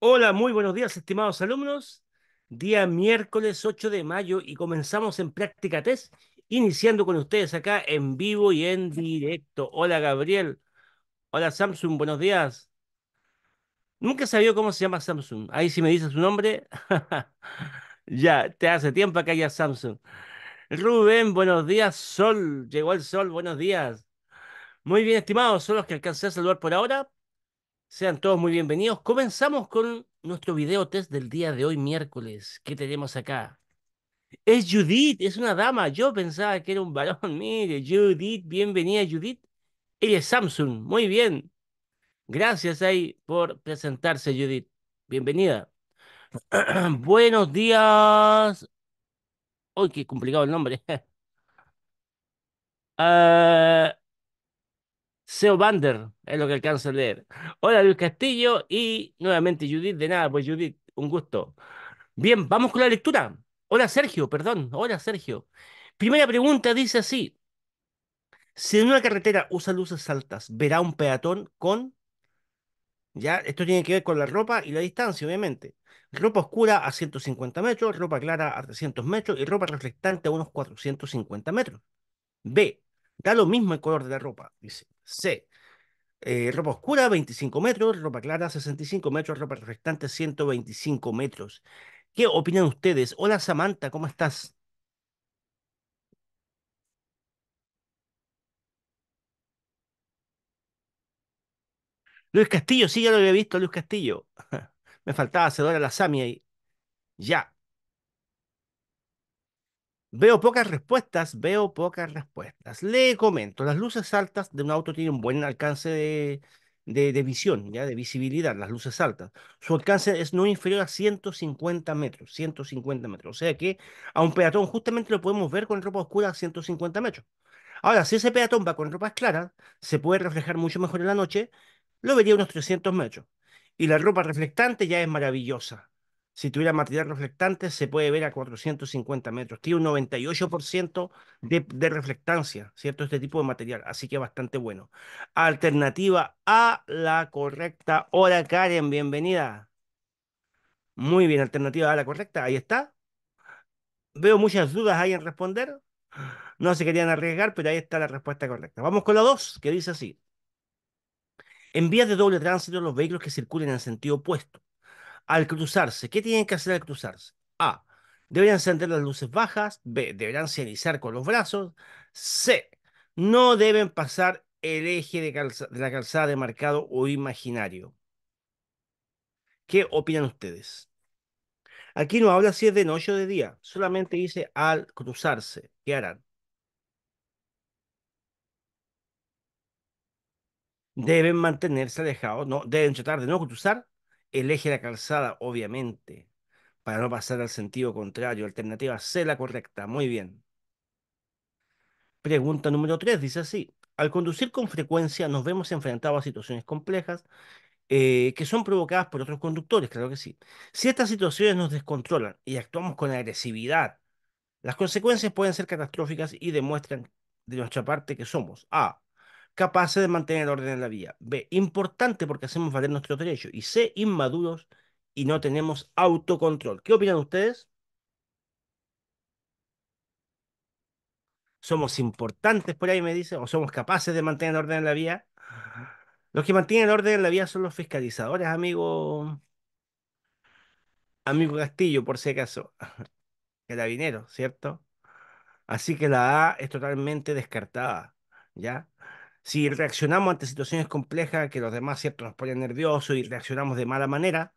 Hola, muy buenos días, estimados alumnos. Día miércoles 8 de mayo y comenzamos en práctica test, iniciando con ustedes acá en vivo y en directo. Hola, Gabriel. Hola, Samsung, buenos días. Nunca sabía cómo se llama Samsung. Ahí si me dices su nombre, ya, te hace tiempo que haya Samsung. Rubén, buenos días. Sol, llegó el sol, buenos días. Muy bien, estimados, son los que alcancé a saludar por ahora. Sean todos muy bienvenidos. Comenzamos con nuestro video test del día de hoy, miércoles. ¿Qué tenemos acá? Es Judith, es una dama. Yo pensaba que era un varón. Mire, Judith, bienvenida Judith. Ella es Samsung, muy bien. Gracias ahí por presentarse, Judith. Bienvenida. Buenos días. Uy, qué complicado el nombre. Ah, Seo Bander, es lo que alcanzo a leer. Hola Luis Castillo y nuevamente Judith, de nada, pues Judith, un gusto. Bien, vamos con la lectura. Hola Sergio, perdón, hola Sergio. Primera pregunta dice así. Si en una carretera usa luces altas, ¿verá un peatón con... Ya, esto tiene que ver con la ropa y la distancia, obviamente. Ropa oscura a 150 metros, ropa clara a 300 metros y ropa reflectante a unos 450 metros. B. Da lo mismo el color de la ropa, dice. C. Eh, ropa oscura, 25 metros. Ropa clara, 65 metros. Ropa restante 125 metros. ¿Qué opinan ustedes? Hola Samantha, ¿cómo estás? Luis Castillo, sí, ya lo había visto, Luis Castillo. Me faltaba Hacedora a la Sami ahí. Ya. Veo pocas respuestas, veo pocas respuestas. Le comento, las luces altas de un auto tienen un buen alcance de, visión, ya de visibilidad, las luces altas. Su alcance es no inferior a 150 metros, 150 metros. O sea que a un peatón justamente lo podemos ver con ropa oscura a 150 metros. Ahora, si ese peatón va con ropa clara, se puede reflejar mucho mejor en la noche, lo vería unos 300 metros. Y la ropa reflectante ya es maravillosa si tuviera material reflectante, se puede ver a 450 metros. Tiene un 98% mm. de, reflectancia, ¿cierto? Este tipo de material, así que bastante bueno. Alternativa a la correcta. Hola Karen, bienvenida. Muy bien, alternativa a la correcta, ahí está. Veo muchas dudas ahí en responder. No se querían arriesgar, pero ahí está la respuesta correcta. Vamos con la 2, que dice así. En vías de doble tránsito, los vehículos que circulen en sentido opuesto al cruzarse. ¿Qué tienen que hacer al cruzarse? A. Deberían encender las luces bajas. B. Deberán señalizar con los brazos. C. No deben pasar el eje de, la calzada de marcado o imaginario. ¿Qué opinan ustedes? Aquí no habla si es de noche o de día. Solamente dice al cruzarse. ¿Qué harán? Deben mantenerse alejados. No, deben tratar de no cruzar Elige la calzada, obviamente, para no pasar al sentido contrario. Alternativa C, la correcta. Muy bien. Pregunta número 3 dice así. Al conducir con frecuencia nos vemos enfrentados a situaciones complejas eh, que son provocadas por otros conductores, claro que sí. Si estas situaciones nos descontrolan y actuamos con agresividad, las consecuencias pueden ser catastróficas y demuestran de nuestra parte que somos A capaces de mantener el orden en la vía. B, importante porque hacemos valer nuestros derechos. Y C, inmaduros y no tenemos autocontrol. ¿Qué opinan ustedes? ¿Somos importantes por ahí, me dicen ¿O somos capaces de mantener el orden en la vía? Los que mantienen el orden en la vía son los fiscalizadores, amigo. Amigo Castillo, por si acaso. Carabinero, ¿cierto? Así que la A es totalmente descartada, ¿ya? Si reaccionamos ante situaciones complejas que los demás cierto, nos ponen nerviosos y reaccionamos de mala manera,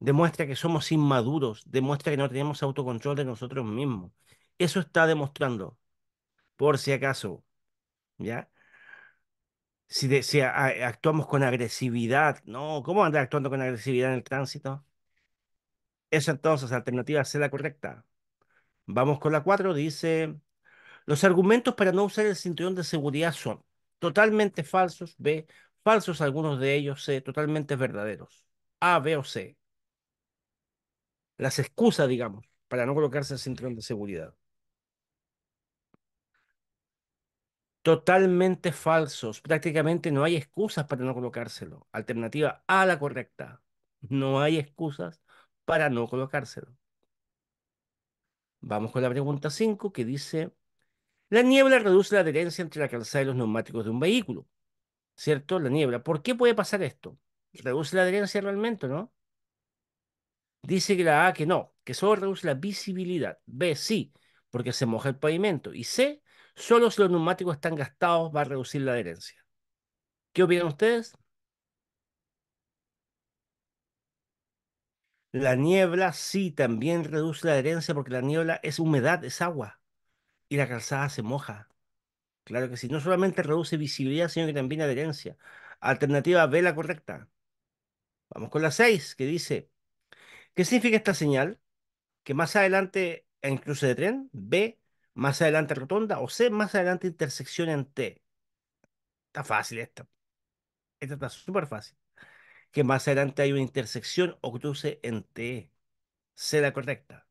demuestra que somos inmaduros, demuestra que no tenemos autocontrol de nosotros mismos. Eso está demostrando, por si acaso, ¿ya? Si, actuamos con agresividad, ¿no? ¿Cómo andar actuando con agresividad en el tránsito? esa entonces, alternativa C la correcta. Vamos con la cuatro, dice, los argumentos para no usar el cinturón de seguridad son totalmente falsos, B, falsos algunos de ellos, C, totalmente verdaderos, A, B o C. Las excusas, digamos, para no colocarse el cinturón de seguridad. Totalmente falsos, prácticamente no hay excusas para no colocárselo. Alternativa A, la correcta. No hay excusas para no colocárselo. Vamos con la pregunta 5 que dice, la niebla reduce la adherencia entre la calzada y los neumáticos de un vehículo. ¿Cierto? La niebla. ¿Por qué puede pasar esto? ¿Reduce la adherencia realmente, no? Dice que la A que no, que solo reduce la visibilidad. B sí, porque se moja el pavimento. Y C, solo si los neumáticos están gastados va a reducir la adherencia. ¿Qué opinan ustedes? La niebla sí también reduce la adherencia porque la niebla es humedad, es agua y la calzada se moja. Claro que sí, no solamente reduce visibilidad, sino que también adherencia. Alternativa B, la correcta. Vamos con la 6, que dice, ¿qué significa esta señal? Que más adelante en cruce de tren, B, más adelante rotonda, o C, más adelante intersección en T. Está fácil esta. Esta está súper fácil. Que más adelante hay una intersección o cruce en T. C, la correcta.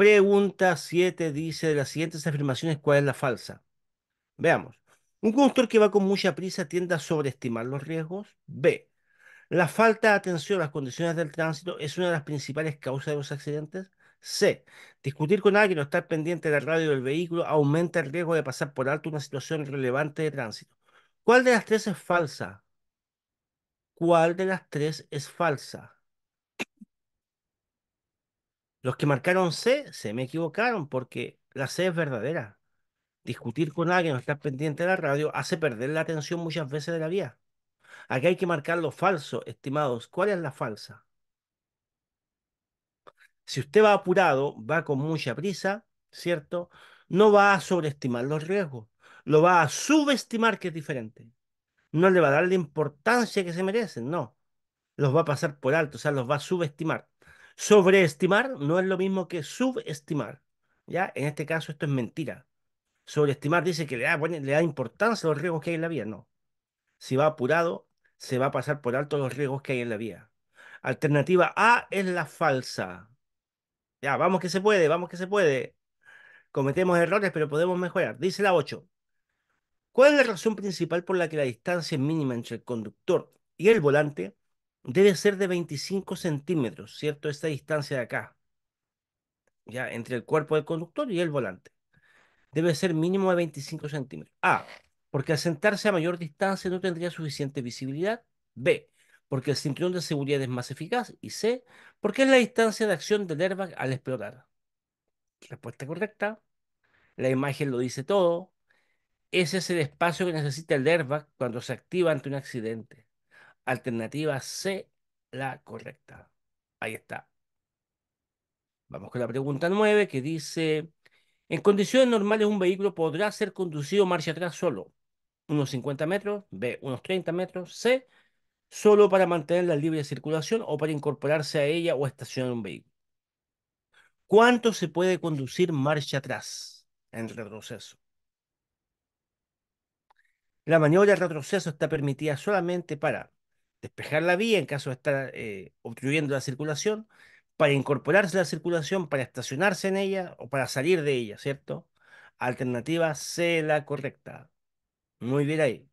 Pregunta 7 dice de las siguientes afirmaciones cuál es la falsa. Veamos. Un conductor que va con mucha prisa tiende a sobreestimar los riesgos. B. La falta de atención a las condiciones del tránsito es una de las principales causas de los accidentes. C. Discutir con alguien o estar pendiente de la radio del vehículo aumenta el riesgo de pasar por alto una situación relevante de tránsito. ¿Cuál de las tres es falsa? ¿Cuál de las tres es falsa? Los que marcaron C se me equivocaron porque la C es verdadera. Discutir con alguien o estar pendiente de la radio hace perder la atención muchas veces de la vía. Aquí hay que marcar lo falso, estimados. ¿Cuál es la falsa? Si usted va apurado, va con mucha prisa, ¿cierto? No va a sobreestimar los riesgos, lo va a subestimar, que es diferente. No le va a dar la importancia que se merecen, no. Los va a pasar por alto, o sea, los va a subestimar. Sobreestimar no es lo mismo que subestimar. ¿ya? En este caso esto es mentira. Sobreestimar dice que le da, importancia a los riesgos que hay en la vía. No. Si va apurado, se va a pasar por alto los riesgos que hay en la vía. Alternativa A es la falsa. Ya, vamos que se puede, vamos que se puede. Cometemos errores, pero podemos mejorar. Dice la 8. ¿Cuál es la razón principal por la que la distancia mínima entre el conductor y el volante debe ser de 25 centímetros, ¿cierto? Esta distancia de acá, ya entre el cuerpo del conductor y el volante. Debe ser mínimo de 25 centímetros. A, porque al sentarse a mayor distancia no tendría suficiente visibilidad. B, porque el cinturón de seguridad es más eficaz. Y C, porque es la distancia de acción del airbag al explotar. Respuesta correcta. La imagen lo dice todo. Ese es el espacio que necesita el airbag cuando se activa ante un accidente. Alternativa C, la correcta. Ahí está. Vamos con la pregunta 9 que dice, en condiciones normales un vehículo podrá ser conducido marcha atrás solo, unos 50 metros, B, unos 30 metros, C, solo para mantener la libre circulación o para incorporarse a ella o estacionar un vehículo. ¿Cuánto se puede conducir marcha atrás en retroceso? La maniobra de retroceso está permitida solamente para despejar la vía en caso de estar eh, obstruyendo la circulación, para incorporarse a la circulación, para estacionarse en ella o para salir de ella, ¿cierto? Alternativa C, la correcta. Muy bien ahí.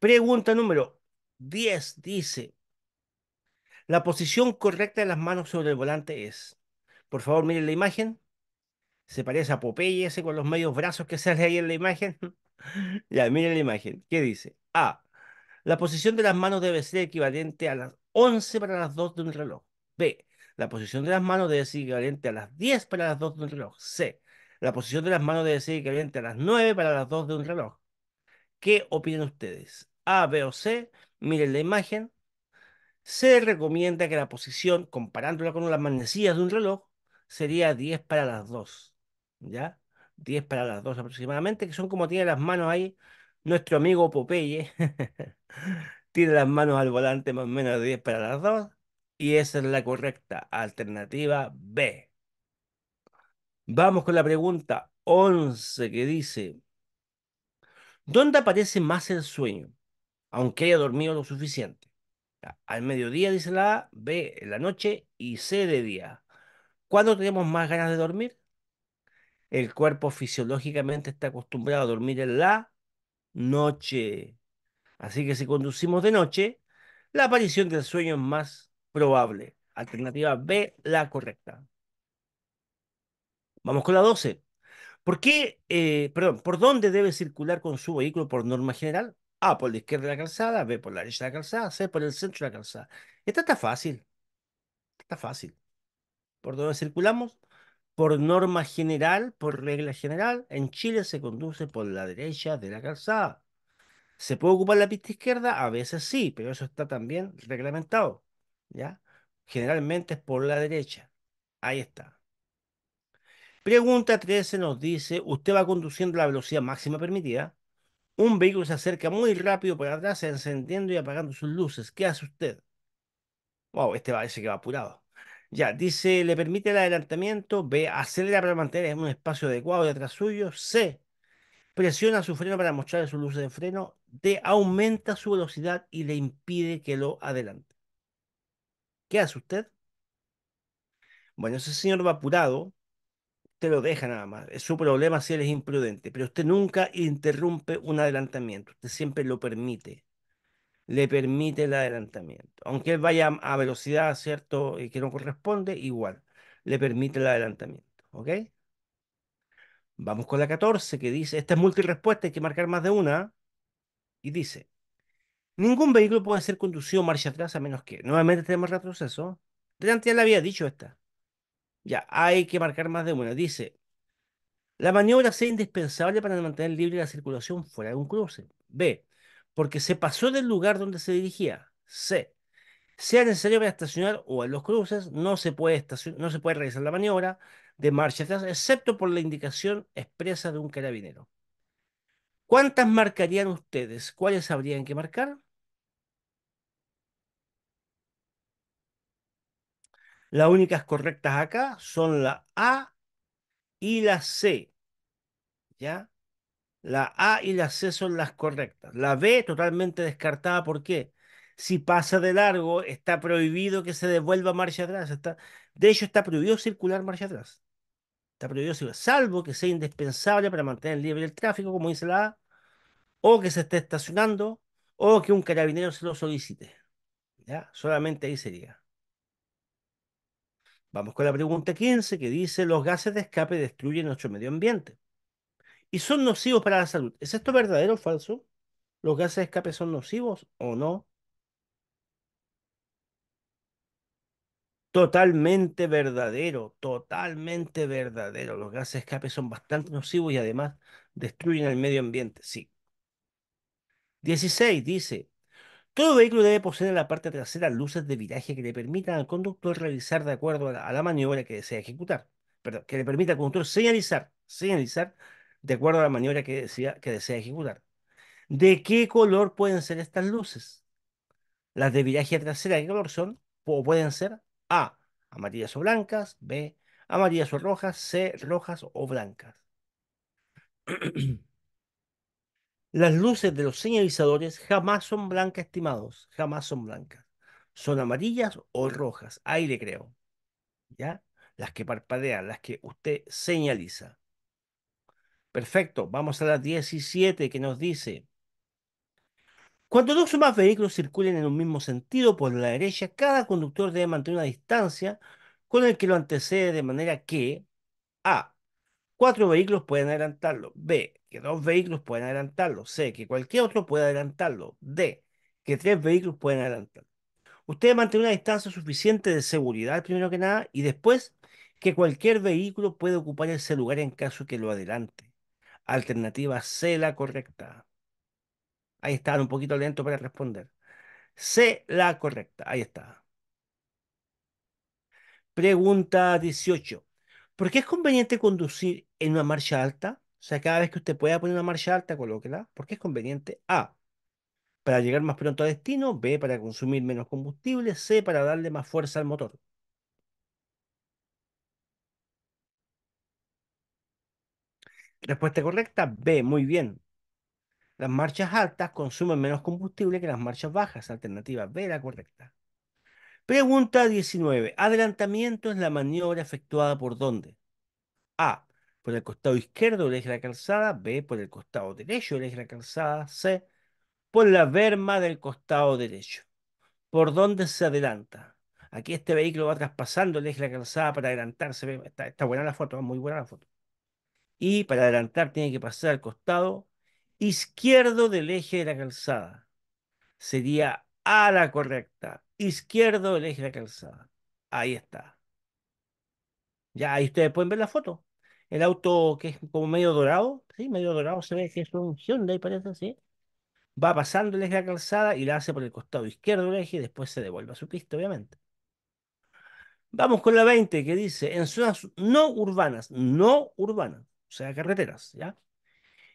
Pregunta número 10 dice, la posición correcta de las manos sobre el volante es, por favor miren la imagen, se parece a Popeye ese con los medios brazos que sale ahí en la imagen. ya, miren la imagen. ¿Qué dice? A. La posición de las manos debe ser equivalente a las 11 para las 2 de un reloj. B. La posición de las manos debe ser equivalente a las 10 para las 2 de un reloj. C. La posición de las manos debe ser equivalente a las 9 para las 2 de un reloj. ¿Qué opinan ustedes? A, B o C. Miren la imagen. Se recomienda que la posición, comparándola con las manecillas de un reloj, sería 10 para las 2. ¿Ya? 10 para las 2 aproximadamente, que son como tiene las manos ahí nuestro amigo Popeye tiene las manos al volante más o menos de 10 para las 2 y esa es la correcta alternativa B. Vamos con la pregunta 11 que dice, ¿dónde aparece más el sueño, aunque haya dormido lo suficiente? Al mediodía dice la A, B en la noche y C de día. ¿Cuándo tenemos más ganas de dormir? El cuerpo fisiológicamente está acostumbrado a dormir en la noche. Así que si conducimos de noche, la aparición del sueño es más probable. Alternativa B, la correcta. Vamos con la 12. ¿Por qué, eh, perdón, por dónde debe circular con su vehículo por norma general? A, por la izquierda de la calzada, B, por la derecha de la calzada, C, por el centro de la calzada. Esta está fácil. está fácil. ¿Por dónde circulamos? por norma general, por regla general, en Chile se conduce por la derecha de la calzada. ¿Se puede ocupar la pista izquierda? A veces sí, pero eso está también reglamentado. ¿ya? Generalmente es por la derecha. Ahí está. Pregunta 13 nos dice, usted va conduciendo a la velocidad máxima permitida. Un vehículo se acerca muy rápido por atrás, encendiendo y apagando sus luces. ¿Qué hace usted? Wow, este parece que va apurado. Ya, dice, le permite el adelantamiento. B, acelera para mantener en un espacio adecuado detrás suyo. C, presiona su freno para mostrar su luz de freno. D, aumenta su velocidad y le impide que lo adelante. ¿Qué hace usted? Bueno, ese señor va apurado, usted lo deja nada más. Es su problema si él es imprudente, pero usted nunca interrumpe un adelantamiento, usted siempre lo permite le permite el adelantamiento. Aunque él vaya a velocidad, ¿cierto? Y que no corresponde, igual, le permite el adelantamiento. ¿Ok? Vamos con la 14 que dice, esta es multirespuesta, hay que marcar más de una. Y dice, ningún vehículo puede ser conducido marcha atrás a menos que, nuevamente tenemos retroceso. Delante ya le había dicho esta. Ya, hay que marcar más de una. Dice, la maniobra sea indispensable para mantener libre la circulación fuera de un cruce. B, porque se pasó del lugar donde se dirigía. C. Sea necesario para estacionar o en los cruces, no se puede, no se puede realizar la maniobra de marcha atrás, excepto por la indicación expresa de un carabinero. ¿Cuántas marcarían ustedes? ¿Cuáles habrían que marcar? Las únicas correctas acá son la A y la C. ¿Ya? La A y la C son las correctas. La B totalmente descartada. ¿Por qué? Si pasa de largo, está prohibido que se devuelva marcha atrás. de hecho, está prohibido circular marcha atrás. Está prohibido salvo que sea indispensable para mantener libre el tráfico, como dice la A, o que se esté estacionando, o que un carabinero se lo solicite. ¿Ya? Solamente ahí sería. Vamos con la pregunta 15 que dice, ¿los gases de escape destruyen nuestro medio ambiente? y son nocivos para la salud. ¿Es esto verdadero o falso? ¿Los gases de escape son nocivos o no? Totalmente verdadero, totalmente verdadero. Los gases de escape son bastante nocivos y además destruyen el medio ambiente, sí. 16 dice, todo vehículo debe poseer en la parte trasera luces de viraje que le permitan al conductor realizar de acuerdo a la, maniobra que desea ejecutar. Perdón, que le permita al conductor señalizar, señalizar de acuerdo a la maniobra que, que desea ejecutar. ¿De qué color pueden ser estas luces? Las de viraje trasera, ¿qué color son? O pueden ser A, amarillas o blancas, B, amarillas o rojas, C, rojas o blancas. Las luces de los señalizadores jamás son blancas, estimados, jamás son blancas. Son amarillas o rojas, ahí le creo. ¿Ya? Las que parpadean, las que usted señaliza. Perfecto, vamos a la 17 que nos dice, cuando dos o más vehículos circulen en un mismo sentido por la derecha, cada conductor debe mantener una distancia con el que lo antecede de manera que A. Cuatro vehículos pueden adelantarlo. B. Que dos vehículos pueden adelantarlo. C. Que cualquier otro puede adelantarlo. D. Que tres vehículos pueden adelantarlo. debe mantener una distancia suficiente de seguridad, primero que nada, y después que cualquier vehículo puede ocupar ese lugar en caso que lo adelante. Alternativa C, la correcta. Ahí está, un poquito lento para responder. C, la correcta. Ahí está. Pregunta 18. ¿Por qué es conveniente conducir en una marcha alta? O sea, cada vez que usted pueda poner una marcha alta, colóquela. ¿Por qué es conveniente? A. Para llegar más pronto a destino. B. Para consumir menos combustible. C. Para darle más fuerza al motor. Respuesta correcta, B, muy bien. Las marchas altas consumen menos combustible que las marchas bajas. Alternativa B, la correcta. Pregunta 19. Adelantamiento es la maniobra efectuada por dónde? A. Por el costado izquierdo del eje de la calzada. B. Por el costado derecho del de la calzada. C. Por la verma del costado derecho. ¿Por dónde se adelanta? Aquí este vehículo va traspasando el eje de la calzada para adelantarse. está buena la foto, ¿eh? muy buena la foto y para adelantar tiene que pasar al costado izquierdo del eje de la calzada. Sería a la correcta. Izquierdo del eje de la calzada. Ahí está. Ya ahí ustedes pueden ver la foto. El auto que es como medio dorado, sí, medio dorado, se ve que es un Hyundai, parece, así Va pasando el eje de la calzada y la hace por el costado izquierdo del eje y después se devuelve a su pista, obviamente. Vamos con la 20 que dice, en zonas no urbanas, no urbanas, o sea, carreteras, ¿ya?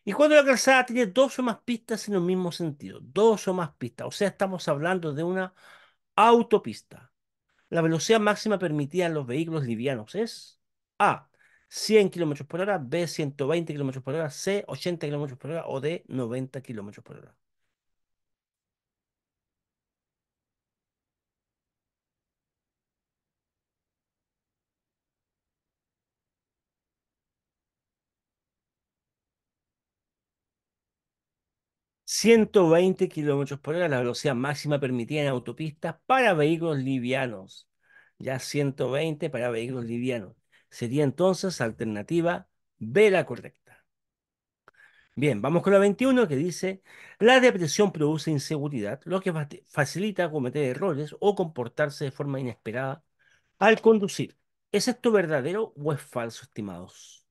Y cuando la calzada tiene dos o más pistas en el mismo sentido, dos o más pistas, o sea, estamos hablando de una autopista. La velocidad máxima permitida en los vehículos livianos es A, 100 km por hora, B, 120 km por hora, C, 80 km por hora o D, 90 km por hora. 120 km por hora la velocidad máxima permitida en autopistas para vehículos livianos. Ya 120 para vehículos livianos. Sería entonces alternativa B la correcta. Bien, vamos con la 21 que dice, la depresión produce inseguridad, lo que facilita cometer errores o comportarse de forma inesperada al conducir. ¿Es esto verdadero o es falso, estimados?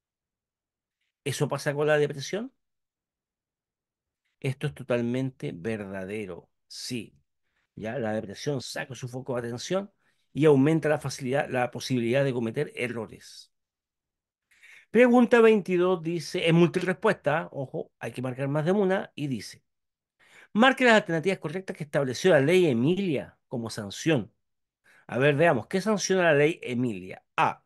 ¿Eso pasa con la depresión? Esto es totalmente verdadero. Sí, ya la depresión saca su foco de atención y aumenta la facilidad, la posibilidad de cometer errores. Pregunta 22 dice, en múltiple ojo, hay que marcar más de una, y dice, marque las alternativas correctas que estableció la ley Emilia como sanción. A ver, veamos, ¿qué sanciona la ley Emilia? A.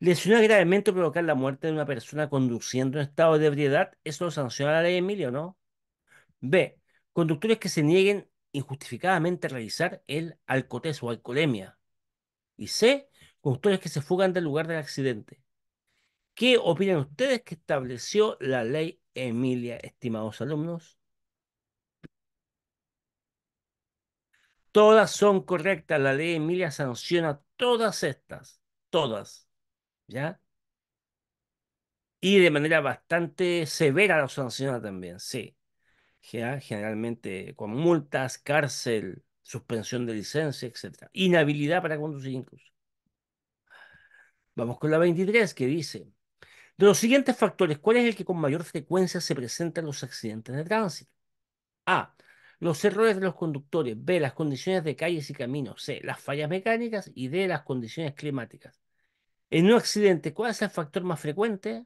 Lesionar gravemente o provocar la muerte de una persona conduciendo en estado de ebriedad, ¿eso lo sanciona la ley Emilia o no? B. Conductores que se nieguen injustificadamente a realizar el alcotés o alcoholemia. Y C. Conductores que se fugan del lugar del accidente. ¿Qué opinan ustedes que estableció la ley Emilia, estimados alumnos? Todas son correctas. La ley Emilia sanciona todas estas. Todas. ¿Ya? Y de manera bastante severa lo sanciona también, sí generalmente con multas, cárcel, suspensión de licencia, etc. Inhabilidad para conducir incluso. Vamos con la 23 que dice, de los siguientes factores, ¿cuál es el que con mayor frecuencia se en los accidentes de tránsito? A. Los errores de los conductores. B. Las condiciones de calles y caminos. C. Las fallas mecánicas. Y D. Las condiciones climáticas. En un accidente, ¿cuál es el factor más frecuente?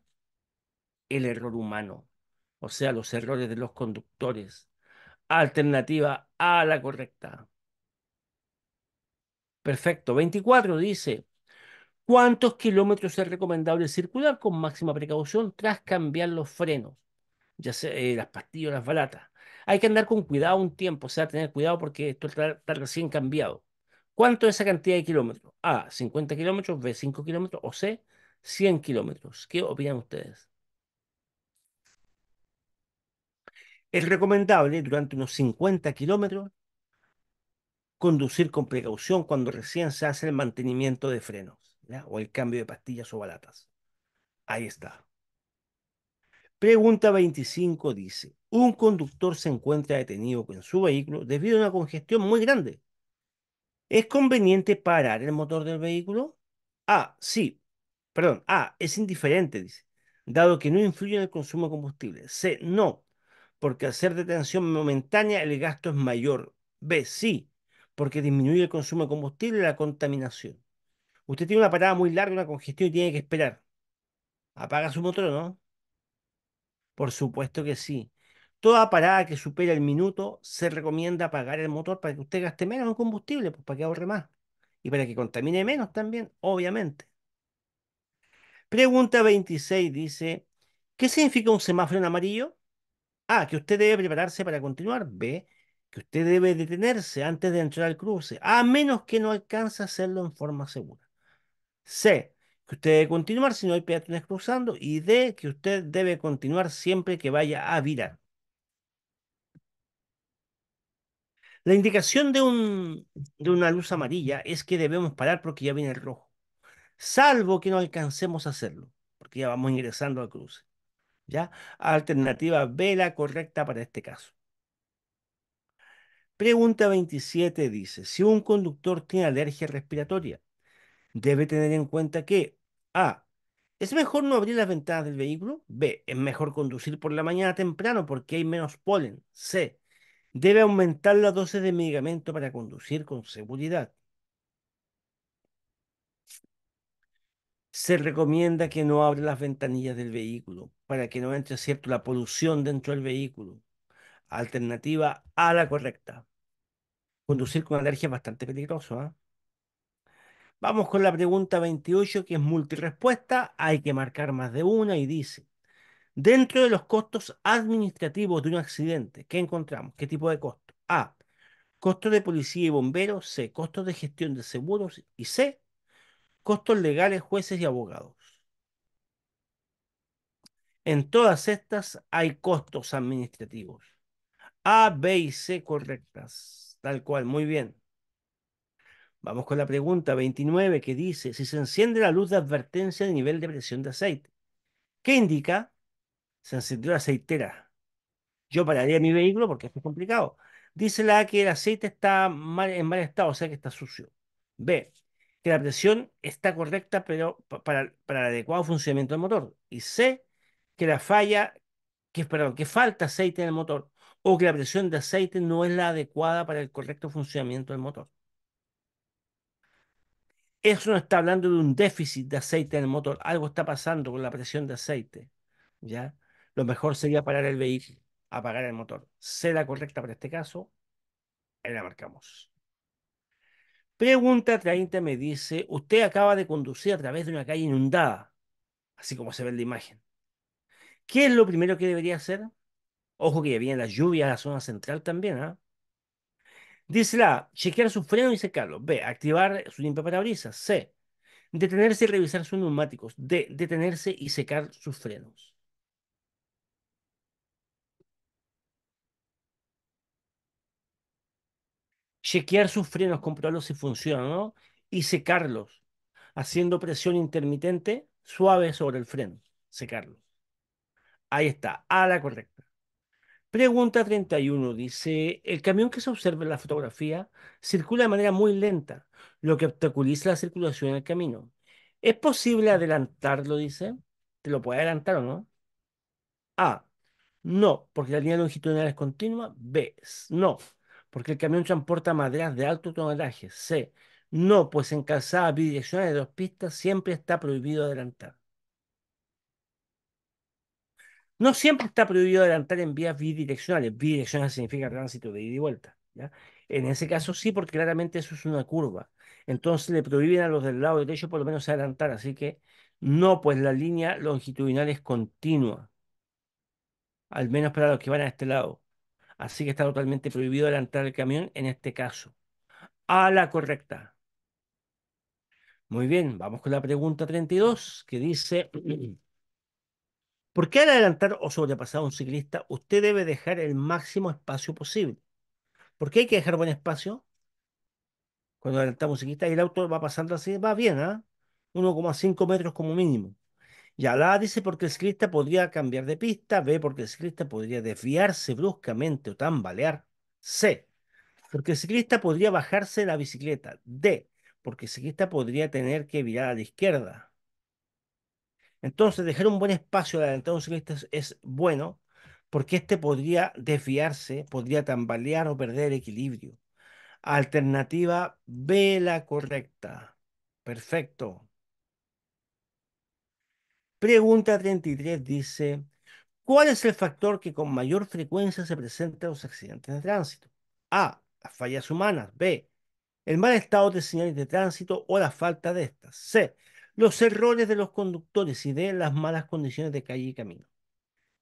El error humano o sea, los errores de los conductores, alternativa a la correcta. Perfecto. 24 dice, ¿cuántos kilómetros es recomendable circular con máxima precaución tras cambiar los frenos? Ya sea eh, las pastillas o las balatas. Hay que andar con cuidado un tiempo, o sea, tener cuidado porque esto está, recién cambiado. ¿Cuánto es esa cantidad de kilómetros? A, 50 kilómetros, B, 5 kilómetros o C, 100 kilómetros. ¿Qué opinan ustedes? Es recomendable durante unos 50 kilómetros conducir con precaución cuando recién se hace el mantenimiento de frenos o el cambio de pastillas o balatas. Ahí está. Pregunta 25 dice, un conductor se encuentra detenido en su vehículo debido a una congestión muy grande. ¿Es conveniente parar el motor del vehículo? Ah, sí. Perdón. Ah, es indiferente, dice. Dado que no influye en el consumo de combustible. C, no porque al ser detención momentánea el gasto es mayor. B, sí, porque disminuye el consumo de combustible y la contaminación. Usted tiene una parada muy larga, una congestión y tiene que esperar. ¿Apaga su motor no? Por supuesto que sí. Toda parada que supera el minuto se recomienda apagar el motor para que usted gaste menos en combustible, pues para que ahorre más. Y para que contamine menos también, obviamente. Pregunta 26 dice, ¿qué significa un semáforo en amarillo? A, ah, que usted debe prepararse para continuar. B, que usted debe detenerse antes de entrar al cruce, a menos que no alcance a hacerlo en forma segura. C, que usted debe continuar si no hay peatones cruzando. Y D, que usted debe continuar siempre que vaya a virar. La indicación de, un, de una luz amarilla es que debemos parar porque ya viene el rojo, salvo que no alcancemos a hacerlo, porque ya vamos ingresando al cruce. ¿Ya? Alternativa B, la correcta para este caso. Pregunta 27 dice, si un conductor tiene alergia respiratoria, debe tener en cuenta que A, es mejor no abrir las ventanas del vehículo, B, es mejor conducir por la mañana temprano porque hay menos polen, C, debe aumentar la dosis de medicamento para conducir con seguridad, se recomienda que no abra las ventanillas del vehículo para que no entre cierto, la polución dentro del vehículo. Alternativa a la correcta. Conducir con alergia es bastante peligroso. ¿ah? Vamos con la pregunta 28, que es multirespuesta. Hay que marcar más de una y dice, dentro de los costos administrativos de un accidente, ¿qué encontramos? ¿Qué tipo de costo? A, costo de policía y bomberos. C, costo de gestión de seguros. Y C, costos legales, jueces y abogados. En todas estas hay costos administrativos. A, B y C correctas. Tal cual, muy bien. Vamos con la pregunta 29 que dice, si se enciende la luz de advertencia de nivel de presión de aceite, ¿qué indica? Se encendió la aceitera. Yo pararía mi vehículo porque esto es complicado. Dice la A que el aceite está en mal estado, o sea que está sucio. B, la presión está correcta pero para, el adecuado funcionamiento del motor. Y sé que la falla, que, perdón, que falta aceite en el motor o que la presión de aceite no es la adecuada para el correcto funcionamiento del motor. Eso no está hablando de un déficit de aceite en el motor. Algo está pasando con la presión de aceite. ¿ya? Lo mejor sería parar el vehículo, apagar el motor. C, la correcta para este caso, ahí la marcamos. Pregunta 30 me dice, usted acaba de conducir a través de una calle inundada, así como se ve en la imagen. ¿Qué es lo primero que debería hacer? Ojo que ya la las lluvias a la zona central también, ¿ah? Dice la chequear su freno y secarlo. B, activar su limpiaparabrisas. C, detenerse y revisar sus neumáticos. D, detenerse y secar sus frenos. chequear sus frenos, comprobarlos si funcionan, ¿no? Y secarlos, haciendo presión intermitente suave sobre el freno, secarlos. Ahí está, a la correcta. Pregunta 31 dice, el camión que se observa en la fotografía circula de manera muy lenta, lo que obstaculiza la circulación en el camino. ¿Es posible adelantarlo, dice? ¿Te lo puede adelantar o no? A. No, porque la línea longitudinal es continua. B. No, porque el camión transporta maderas de alto tonelaje. C. No, pues en calzadas bidireccionales de dos pistas siempre está prohibido adelantar. No siempre está prohibido adelantar en vías bidireccionales. Bidireccional significa tránsito de ida y vuelta. ¿ya? En ese caso sí, porque claramente eso es una curva. Entonces le prohíben a los del lado derecho por lo menos adelantar. Así que no, pues la línea longitudinal es continua. Al menos para los que van a este lado. Así que está totalmente prohibido adelantar el camión en este caso. A la correcta. Muy bien, vamos con la pregunta 32 que dice, ¿por qué al adelantar o sobrepasar a un ciclista usted debe dejar el máximo espacio posible? ¿Por qué hay que dejar buen espacio? Cuando adelantamos un ciclista y el auto va pasando así, va bien, ¿ah? ¿eh? 1,5 metros como mínimo. Y Alá dice porque el ciclista podría cambiar de pista, B porque el ciclista podría desviarse bruscamente o tambalear, C porque el ciclista podría bajarse la bicicleta, D porque el ciclista podría tener que virar a la izquierda. Entonces, dejar un buen espacio adelantado a un ciclista es, bueno porque este podría desviarse, podría tambalear o perder equilibrio. Alternativa B la correcta. Perfecto. Pregunta 33 dice, ¿cuál es el factor que con mayor frecuencia se presenta en los accidentes de tránsito? A, las fallas humanas. B, el mal estado de señales de tránsito o la falta de estas. C, los errores de los conductores y de las malas condiciones de calle y camino.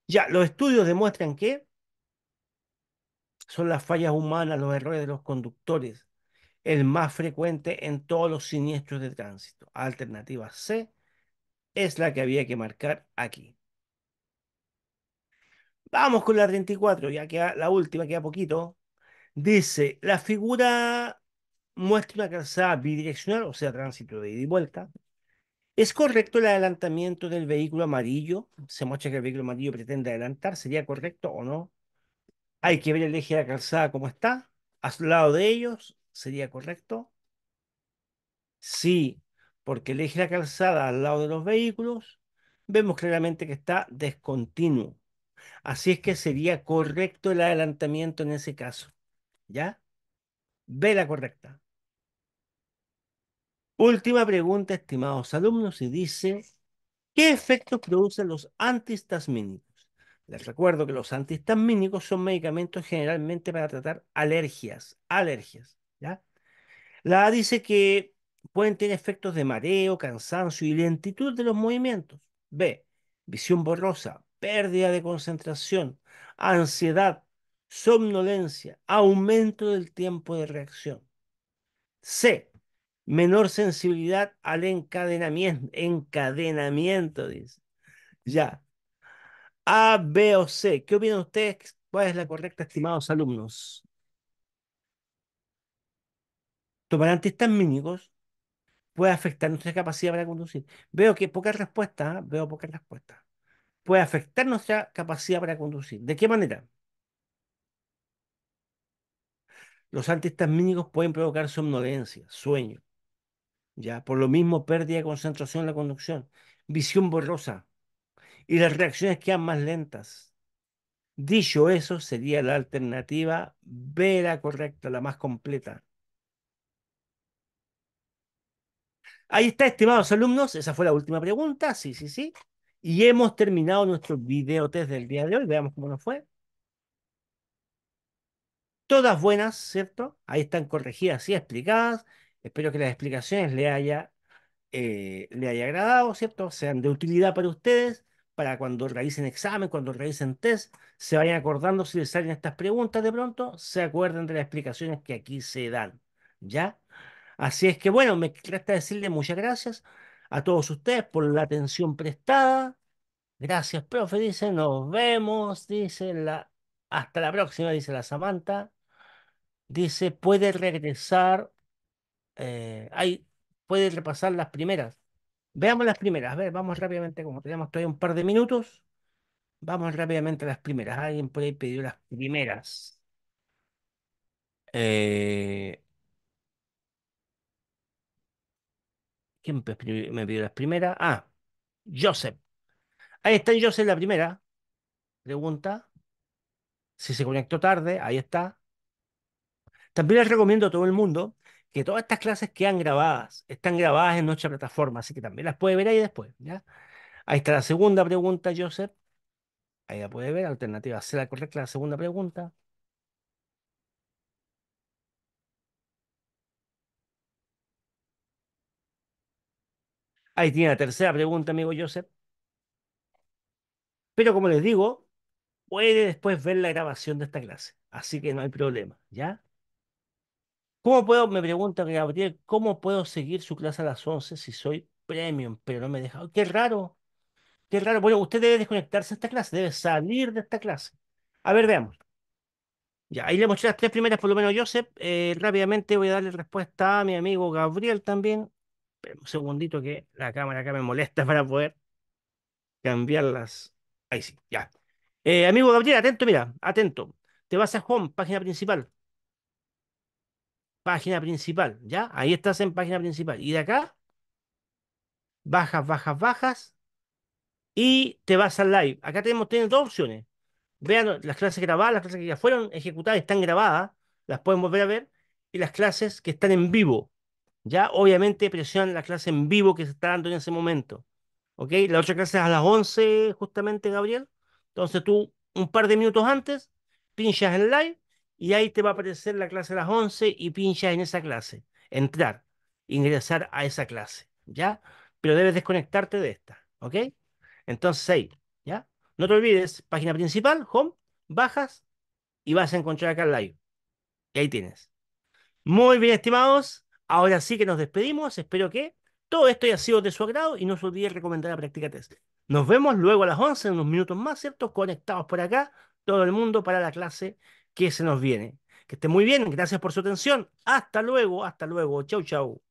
Ya, los estudios demuestran que son las fallas humanas, los errores de los conductores, el más frecuente en todos los siniestros de tránsito. Alternativa C, es la que había que marcar aquí. Vamos con la 34, ya que la última, queda poquito. Dice, la figura muestra una calzada bidireccional, o sea, tránsito de ida y vuelta. ¿Es correcto el adelantamiento del vehículo amarillo? Se muestra que el vehículo amarillo pretende adelantar, ¿sería correcto o no? Hay que ver el eje de la calzada como está, a su lado de ellos, ¿sería correcto? Sí, porque de la calzada al lado de los vehículos, vemos claramente que está descontinuo. Así es que sería correcto el adelantamiento en ese caso. ¿Ya? Ve la correcta. Última pregunta, estimados alumnos, y dice, ¿qué efectos producen los antihistamínicos? Les recuerdo que los antihistamínicos son medicamentos generalmente para tratar alergias, alergias, ¿ya? La A dice que Pueden tener efectos de mareo, cansancio y lentitud de los movimientos. B. Visión borrosa, pérdida de concentración, ansiedad, somnolencia, aumento del tiempo de reacción. C. Menor sensibilidad al encadenamiento. Encadenamiento, dice. Ya. A, B o C. ¿Qué opinan ustedes? ¿Cuál es la correcta, estimados alumnos? Tomarán antistamínicos puede afectar nuestra capacidad para conducir. Veo que pocas respuestas, ¿ah? veo pocas respuestas. Puede afectar nuestra capacidad para conducir. ¿De qué manera? Los antihistamínicos pueden provocar somnolencia, sueño. Ya, por lo mismo, pérdida de concentración en la conducción, visión borrosa y las reacciones quedan más lentas. Dicho eso, sería la alternativa vera correcta, la más completa. Ahí está, estimados alumnos, esa fue la última pregunta, sí, sí, sí. Y hemos terminado nuestro video test del día de hoy, veamos cómo nos fue. Todas buenas, ¿cierto? Ahí están corregidas y explicadas. Espero que las explicaciones le haya, eh, le haya agradado, ¿cierto? Sean de utilidad para ustedes, para cuando realicen examen, cuando realicen test, se vayan acordando si les salen estas preguntas de pronto, se acuerden de las explicaciones que aquí se dan, ¿ya? Así es que bueno, me trata decirle muchas gracias a todos ustedes por la atención prestada. Gracias, profe, dice, nos vemos, dice la, hasta la próxima, dice la Samantha. Dice, puede regresar, eh, puede repasar las primeras. Veamos las primeras, a ver, vamos rápidamente, como tenemos todavía un par de minutos, vamos rápidamente a las primeras. Alguien por ahí pidió las primeras. Eh, ¿Quién me pidió las primeras? Ah, Joseph. Ahí está Joseph la primera. Pregunta. Si se conectó tarde, ahí está. También les recomiendo a todo el mundo que todas estas clases quedan grabadas, están grabadas en nuestra plataforma, así que también las puede ver ahí después. ¿ya? Ahí está la segunda pregunta, Joseph. Ahí la puede ver, alternativa C, la correcta, la segunda pregunta. Ahí tiene la tercera pregunta, amigo Joseph. Pero como les digo, puede después ver la grabación de esta clase, así que no hay problema, ¿ya? ¿Cómo puedo, me pregunta Gabriel, cómo puedo seguir su clase a las 11 si soy premium, pero no me deja? ¡Qué raro! ¡Qué raro! Bueno, usted debe desconectarse de esta clase, debe salir de esta clase. A ver, veamos. Ya, ahí le mostré las tres primeras, por lo menos, Joseph. Eh, rápidamente voy a darle respuesta a mi amigo Gabriel también un segundito que la cámara acá me molesta para poder cambiarlas. Ahí sí, ya. Eh, amigo Gabriel, atento, mira, atento. Te vas a home, página principal. Página principal, ¿ya? Ahí estás en página principal. Y de acá, bajas, bajas, bajas. Y te vas al live. Acá tenemos, tenemos dos opciones. Vean las clases grabadas, las clases que ya fueron ejecutadas, están grabadas, las podemos ver a ver. Y las clases que están en vivo. Ya, obviamente, presionan la clase en vivo que se está dando en ese momento. ¿Ok? La otra clase es a las 11, justamente, Gabriel. Entonces tú, un par de minutos antes, pinchas en live y ahí te va a aparecer la clase a las 11 y pinchas en esa clase. Entrar, ingresar a esa clase. ¿Ya? Pero debes desconectarte de esta. ¿Ok? Entonces ahí, ¿ya? No te olvides, página principal, home, bajas y vas a encontrar acá el live. Y ahí tienes. Muy bien, estimados. Ahora sí que nos despedimos, espero que todo esto haya sido de su agrado y no se olvide recomendar la práctica test. Nos vemos luego a las 11, en unos minutos más, ¿cierto? Conectados por acá, todo el mundo para la clase que se nos viene. Que esté muy bien, gracias por su atención. Hasta luego, hasta luego. Chau, chau.